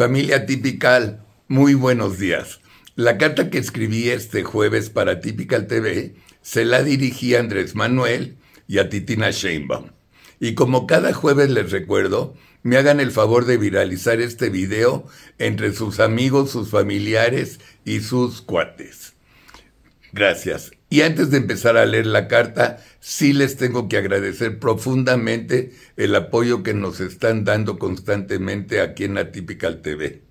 Familia Tipical, muy buenos días. La carta que escribí este jueves para Tipical TV se la dirigí a Andrés Manuel y a Titina Sheinbaum. Y como cada jueves les recuerdo, me hagan el favor de viralizar este video entre sus amigos, sus familiares y sus cuates. Gracias. Y antes de empezar a leer la carta, sí les tengo que agradecer profundamente el apoyo que nos están dando constantemente aquí en Atypical TV.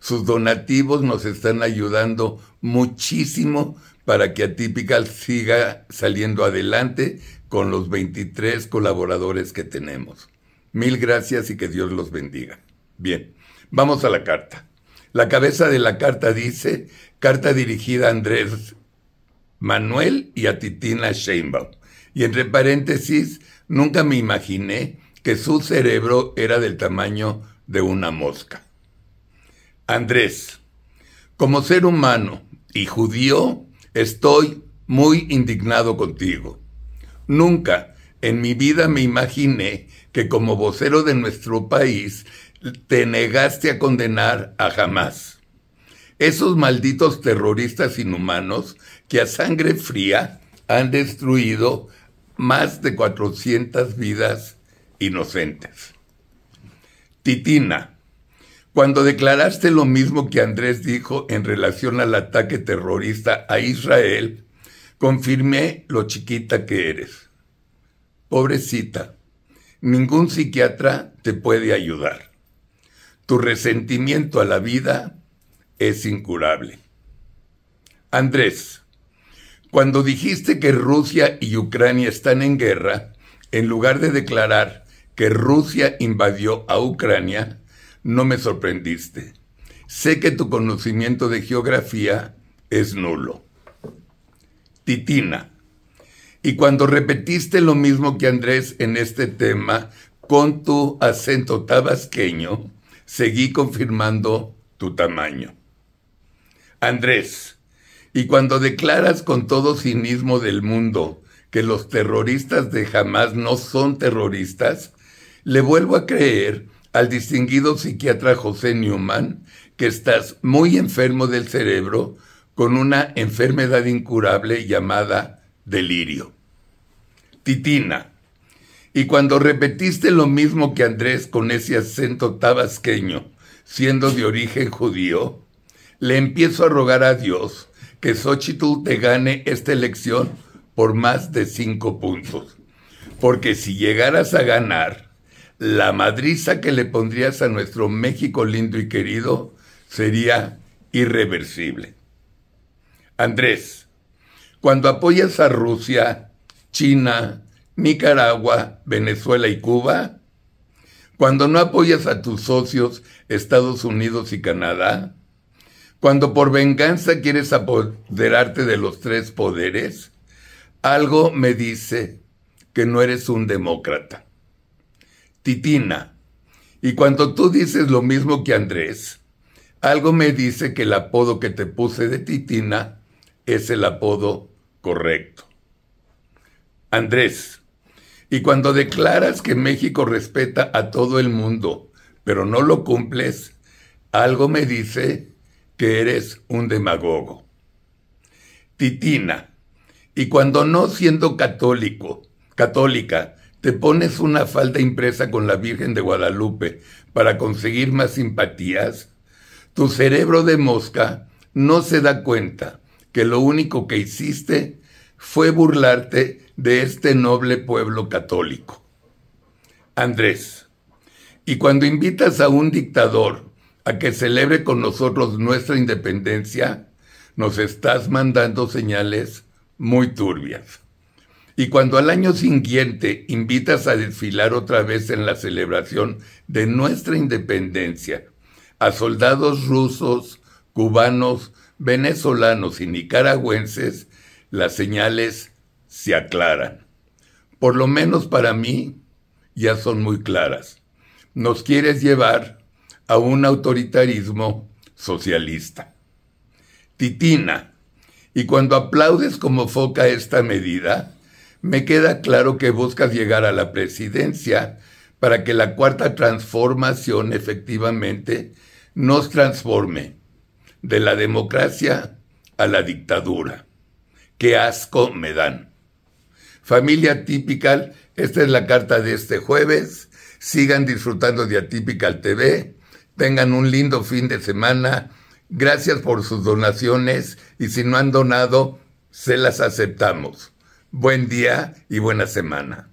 Sus donativos nos están ayudando muchísimo para que Atypical siga saliendo adelante con los 23 colaboradores que tenemos. Mil gracias y que Dios los bendiga. Bien, vamos a la carta. La cabeza de la carta dice, carta dirigida a Andrés Manuel y a Titina Sheinbaum. Y entre paréntesis, nunca me imaginé que su cerebro era del tamaño de una mosca. Andrés, como ser humano y judío, estoy muy indignado contigo. Nunca en mi vida me imaginé que como vocero de nuestro país te negaste a condenar a jamás esos malditos terroristas inhumanos que a sangre fría han destruido más de 400 vidas inocentes. Titina, cuando declaraste lo mismo que Andrés dijo en relación al ataque terrorista a Israel, confirmé lo chiquita que eres. Pobrecita, ningún psiquiatra te puede ayudar. Tu resentimiento a la vida es incurable. Andrés, cuando dijiste que Rusia y Ucrania están en guerra, en lugar de declarar que Rusia invadió a Ucrania, no me sorprendiste. Sé que tu conocimiento de geografía es nulo. Titina, y cuando repetiste lo mismo que Andrés en este tema, con tu acento tabasqueño, seguí confirmando tu tamaño. Andrés, y cuando declaras con todo cinismo del mundo que los terroristas de jamás no son terroristas, le vuelvo a creer al distinguido psiquiatra José Newman que estás muy enfermo del cerebro con una enfermedad incurable llamada delirio. Titina. Y cuando repetiste lo mismo que Andrés con ese acento tabasqueño, siendo de origen judío, le empiezo a rogar a Dios que Xochitl te gane esta elección por más de cinco puntos. Porque si llegaras a ganar, la madriza que le pondrías a nuestro México lindo y querido sería irreversible. Andrés, cuando apoyas a Rusia, China, Nicaragua, Venezuela y Cuba, cuando no apoyas a tus socios Estados Unidos y Canadá, cuando por venganza quieres apoderarte de los tres poderes, algo me dice que no eres un demócrata. Titina, y cuando tú dices lo mismo que Andrés, algo me dice que el apodo que te puse de Titina es el apodo correcto. Andrés, y cuando declaras que México respeta a todo el mundo, pero no lo cumples, algo me dice eres un demagogo. Titina, y cuando no siendo católico, católica, te pones una falda impresa con la Virgen de Guadalupe para conseguir más simpatías, tu cerebro de mosca no se da cuenta que lo único que hiciste fue burlarte de este noble pueblo católico. Andrés, y cuando invitas a un dictador a que celebre con nosotros nuestra independencia, nos estás mandando señales muy turbias. Y cuando al año siguiente invitas a desfilar otra vez en la celebración de nuestra independencia a soldados rusos, cubanos, venezolanos y nicaragüenses, las señales se aclaran. Por lo menos para mí, ya son muy claras. Nos quieres llevar a un autoritarismo socialista. Titina, y cuando aplaudes como foca esta medida, me queda claro que buscas llegar a la presidencia para que la cuarta transformación efectivamente nos transforme de la democracia a la dictadura. Qué asco me dan. Familia típica, esta es la carta de este jueves. Sigan disfrutando de Atypical TV. Tengan un lindo fin de semana. Gracias por sus donaciones y si no han donado, se las aceptamos. Buen día y buena semana.